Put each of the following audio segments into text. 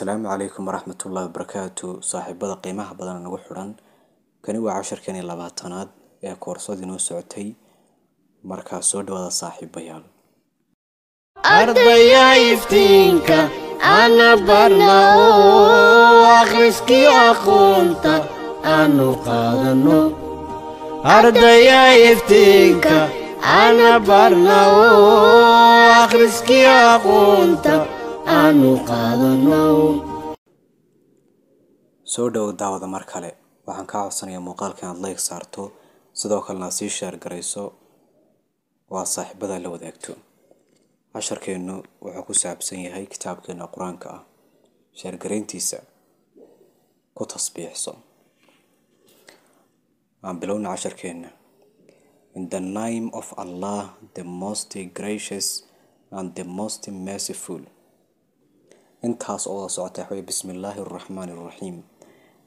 asalaamu calaykum waraxmatullaahi wabarakaatu saaxiibada qiimaha badan nagu xidhan kani waa casharkan iyo labaatanaad ee koorsadii noo socotay markaa soo dhawaada saaxiibayaal ardaya iftiinka ana barna oo akhriskii aqoonta aanu qaadano aanu qaadano soo dhowo daawada mar kale waxaan kaa codsanayaa muuqaalka inaad layg saarto sidoo kalena aad sii sheergarayso waa saaxiibada la wadaagto casharkeennu wuxuu ku saabsan yahay kitaabkeena qur-aanka ah sheergarayntiisa ku tasbiixso waan bilowna casharkeenna in the name of allah the most gracious and the most merciful intaas oo socota waxaa بسم الله الرحمن الرحيم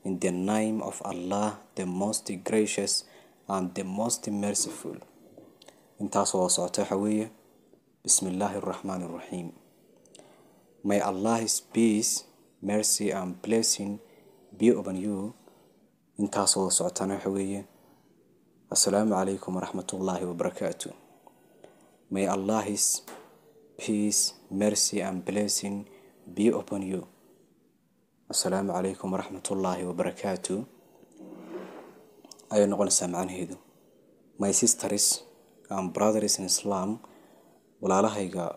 In the name of Allah the most gracious and the most merciful intaas oo socota waxaa weeye بسم الله الرحمن May Allah's peace, mercy and blessing be upon you intaas oo socotana waxa weeye Assalaamu calaykum waraxmat ullaahi wabarakaatu May Allah's peace, mercy and blessing be upon you. Assalaamu calaykum waraxmatullaahi wabarakaatu ayay noqonaysaa macnaheedu. My sisters and brothers in Islam, walaalahayga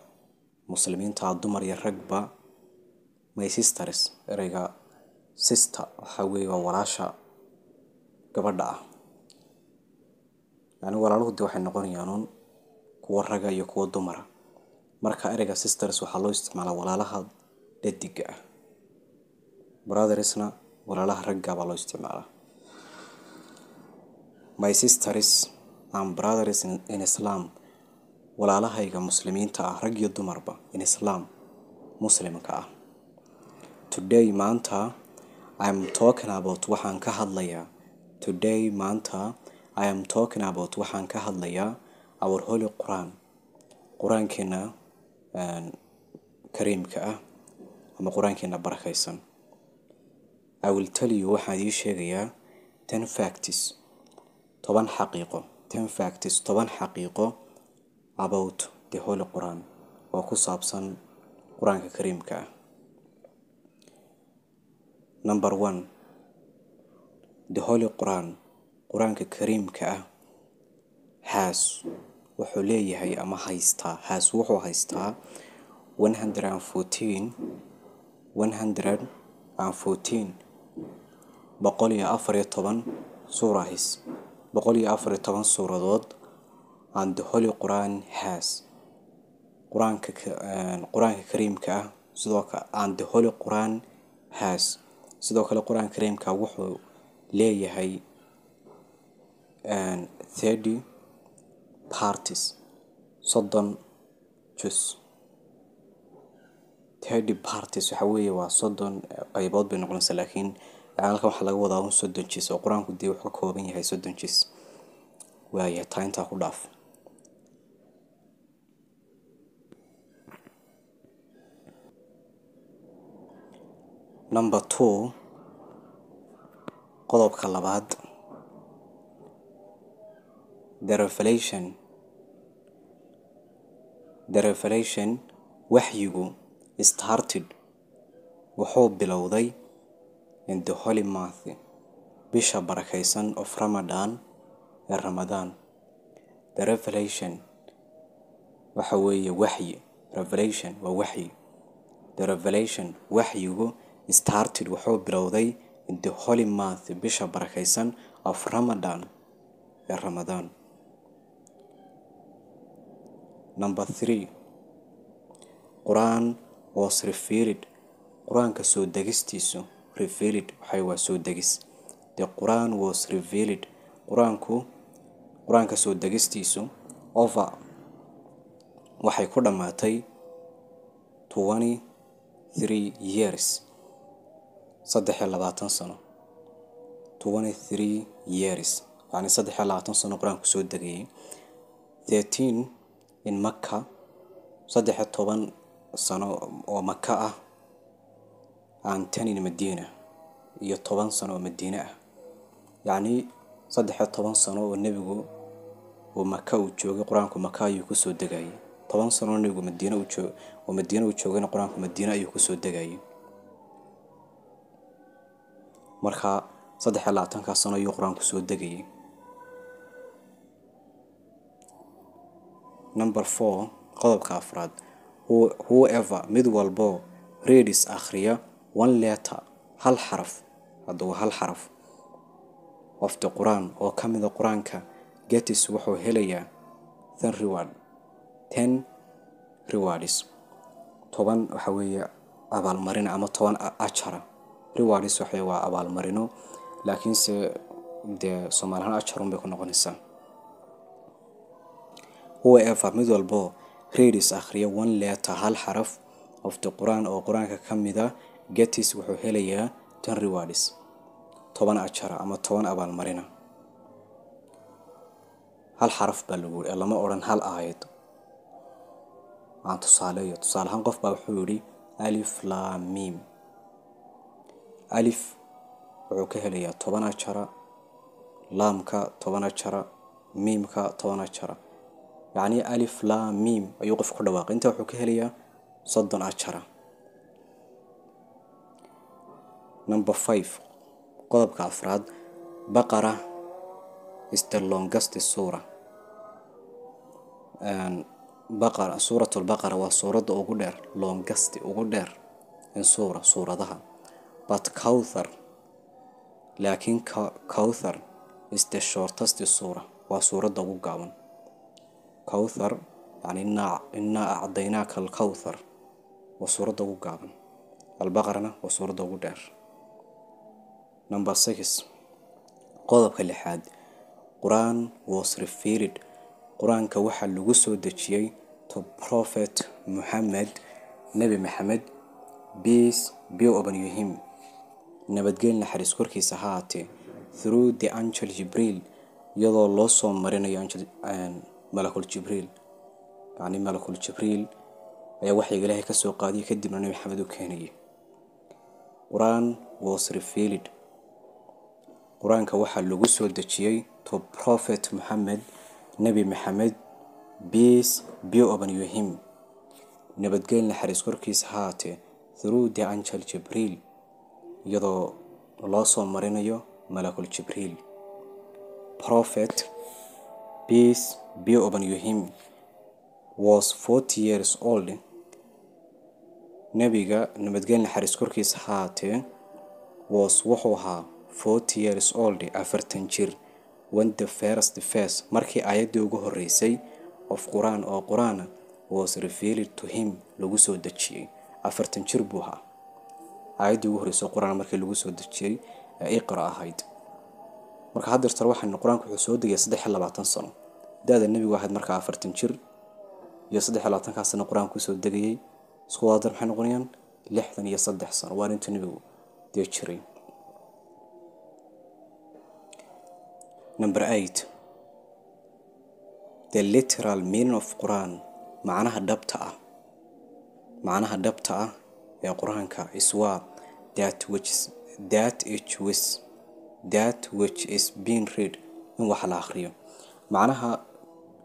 muslimiinta dumar iyo ragba, my sisters, ereyga sister waxaa weeye waa walaasha gabadha ah. yani walaaluhu dee waxay noqonayaanun uun kuwo raga iyo kuwa dumara. Marka ereyga sisters waxaa loo isticmaalaa walaalaha dhaddigga ah brothersna walaalaha ragga baa loo isticmaalaa my sisters and brothers in islam walaalahayga muslimiinta ah rag iyo dumarba in islam muslimka ah today maanta iam talking about waxaan ka hadlayaa today maanta i am talking about waxaan ka hadlayaa our holy quran qur-aankeena eh, kariimka ah ama quraankiina barakaysan i will tell you waxaan ii sheegayaa ten facts toban xaqiiqo ten facts toban xaqiiqo about the holy quran oo ku saabsan qur-aanka kariimka ah number one the holy qur-aan qur-aanka kariimka ah haas wuxuu leeyahay ama haystaa haas wuxuu haystaa one hundred and fourteen 114 (boqoliyo Suuraxis) suuradood and the Holy Quran has quraankaqur-aanka eh, Kariimka ah and the Holy Quran has sidoo kale qur Quraanka Kariimka wuxuu leeyahay eh, thirty parties (soddon juz) third parties waxa weeye waa soddon qeybood bay noqoneysaa laakiin halkan waxaa laga wadaa un soddon jis oo qur-aanku dee wuxuu ka kooban yahay soddon jis waaya taa intaa ku dhaaf number two qodobka labaad the revelation the revelation waxyigu started wuxuu bilowday in the holy month bisha barakeysan of Ramadan ee Ramadaan. The revelation waxa weeye waxyi. Revelation waa waxyi. The revelation waxyigu started wuxuu bilowday in the holy month bisha barakeysan of Ramadan ee Ramadaan. Number three, Quran was referred aanka soo degistiisu referred waxay waa soo degis the Quran was revealed Quraanku qur-aanka soo degistiisu over waxay ku dhammaatay 23 years saddex iyo labaatan sano 23 years yacni saddex iyo labaatan sano qur-aanku soo degayay thirteen in Makka saddex iyo toban sano oo maka ah aan tanin madiina iyo toban sano oo madiine ah yacnii saddex iyo toban sano oo nebigu uu maka uu joogay qur-aanku maka ayuu kusoo degayay toban sanoo nebigu madiine oo madiine uu joogayna qur-aanku madiine ayuu kusoo degayay markaa saddex iyo labaatankaa sano ayuu qur-aanku soo degayay number four qodobka afraad whoever mid walbo reads akhriya one letter hal xaraf hadda waa hal xaraf qofta qur-aan oo ka mida qur-aanka getis wuxuu helayaa ten reward ten rewards toban waxa weeye abaalmarin ama toban ajara rewards waxa waa abaalmarino laakiinse dee soomaalihaan ajarun bay ku noqonaysaa whoever mid walbo Read is akhriyo one letter hal xaraf of the Quran oo aanka ka mid a ah. Gettys wuxuu helayaa ten rewards toban ajara ama toban abaalmarina hal xaraf baa lagu yiri lama odhan hal aayad aan tusaaleeyo tusaale ahaan qof baa wuxuu yidhi alif laa alif wuxuu ka helayaa toban ajara laamka toban ajara miimka toban ajara yacni alif laa miim ayuu qofku ku dhawaaqay intaa wuxuu ka helayaa soddon ajara number five qodobka afraad baqara istalongasti suura baqara suurat waa suuradda ugu dheer longasti ugu dheer in suura suuradaha but cowthar laakiin cowthar is the shortest suura waa suuradda ugu gaaban kowthar yani innaa acdaynaaka alkowthar waa suuradda ugu gaaban albaqarna waa suuradda ugu dheer number six qodobka lixaad qur-aan was refered qur-aanka waxaa lagu soo dejiyey to prophet muxamed nebi maxamed beas be upon him nabadgeen naxariis korkiisa ha haatee through the angel jibriil iyadoo loo soo marinayo eh, malakul-jibriil yacni malakul jibriil ayaa waxyiga ilaahay ka soo qaadiya kadibna nebi maxamed u keenayay qur-aan was revealed qur-aanka waxaa lagu soo dejiyey to prophet maxamed nebi maxamed beace be open you him naxariis korkiisa haatee through the angel jibriil iyadoo loo soo marinayo malakul jibriil prophet bs Bio Obanyohim was 40 years old. Nabiga nabadgelna xariis korkiisa haatee was wuxuu ahaa 40 years old afartan jir when the first defense markii aayaddii ugu horreysay of qur-aan oo qur-aana was revealed to him lagu soo dejiyey afartan jir buu ahaa aayaddii ugu horreysay qur-aan markii lagu soo dejiyey iqra ahayd marka haddeertar waxaan qur-aanku wuxuu soo degaya saddex iyo labaatan sano da-da nebigu waxayd markaa afartan jir iyo saddex labaatankaa sano qur-aan kusoo degayay isku wadaadan maxay noqonayaan lixdan iyo saddex sano waa intuu nebigu dee jiray number eight the literal meaning of quran macnaha dhabta ah macnaha dhabta ah ee qur-aanka is that which that which was that which is being read in wax la akhriyo macnaha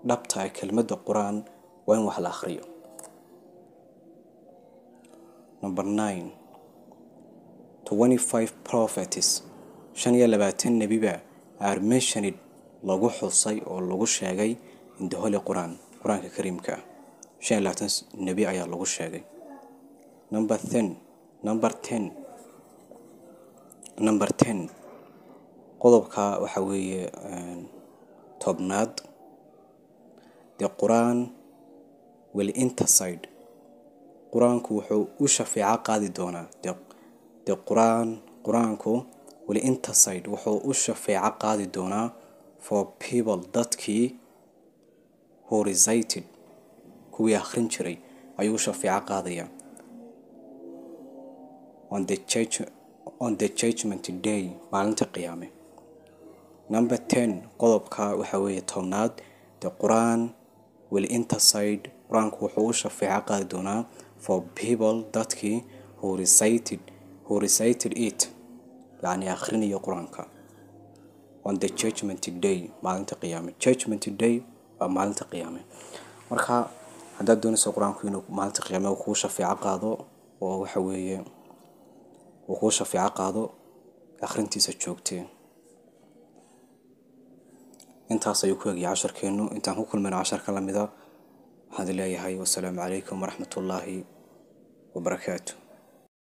dhabtahay kelmadda qur-aan waa in wax la akhriyo number nine twenty prophets shan iyo labaatan nebiba are mentioned lagu xusay oo lagu sheegay in the qur-aan qur-aanka kariimka shan iyo labaatan nebi ayaa lagu sheegay number ten number ten number ten qodobka waxaa weeye tobnaad the Quran will intercede quraanku wuxuu u shafeeco qaadi doonaa the Quran quraanku will intercede wuxuu u shafeeco qaadi doonaa for people dadkii who recited kuwii akhrin jiray ayuu shafeeco qaadaya on the church on the judgment day maalinta qiyaame number ten qodobka waxa weeye tobnaad the Quran will intercede qur-aanku wuxuu u shafeeca qaadi doonaa for people dadkii who recited who recited it yacni akhrinaya qur-aanka on the judgment day maalinta qiyaame judgment day waa maalinta qiyaame marka haddaad doonayso qur-aanku inuu maalinta qiyaame uu kuu shafeeco qaado oo waxa weeye uu kuu shafeeco qaado akhrintiisa joogtee intaas ayuu ku egya casharkeennu intaan ku kulmayno casharka lamida waxaan leeyahay wasalaamu calaykum waraxmatullaahi wabarakaatu